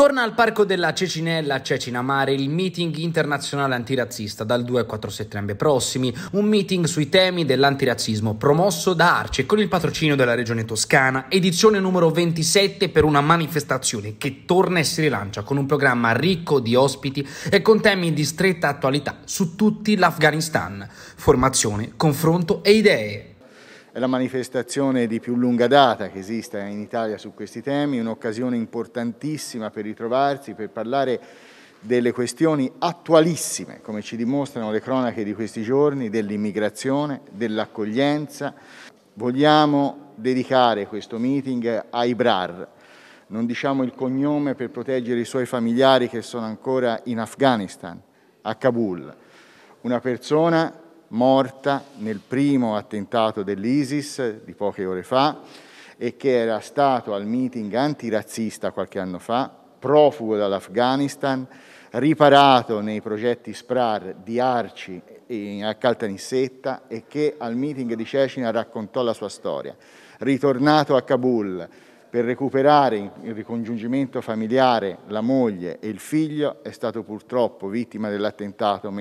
Torna al Parco della Cecinella a Cecinamare il meeting internazionale antirazzista dal 2 al 4 settembre prossimi, un meeting sui temi dell'antirazzismo promosso da Arce con il patrocinio della Regione Toscana, edizione numero 27 per una manifestazione che torna e si rilancia con un programma ricco di ospiti e con temi di stretta attualità su tutti l'Afghanistan, formazione, confronto e idee. È la manifestazione di più lunga data che esista in Italia su questi temi, un'occasione importantissima per ritrovarsi, per parlare delle questioni attualissime, come ci dimostrano le cronache di questi giorni, dell'immigrazione, dell'accoglienza. Vogliamo dedicare questo meeting a Ibrar, non diciamo il cognome per proteggere i suoi familiari che sono ancora in Afghanistan, a Kabul. Una persona morta nel primo attentato dell'ISIS di poche ore fa e che era stato al meeting antirazzista qualche anno fa, profugo dall'Afghanistan, riparato nei progetti SPRAR di Arci a Caltanissetta e che al meeting di Cecina raccontò la sua storia. Ritornato a Kabul per recuperare il ricongiungimento familiare la moglie e il figlio, è stato purtroppo vittima dell'attentato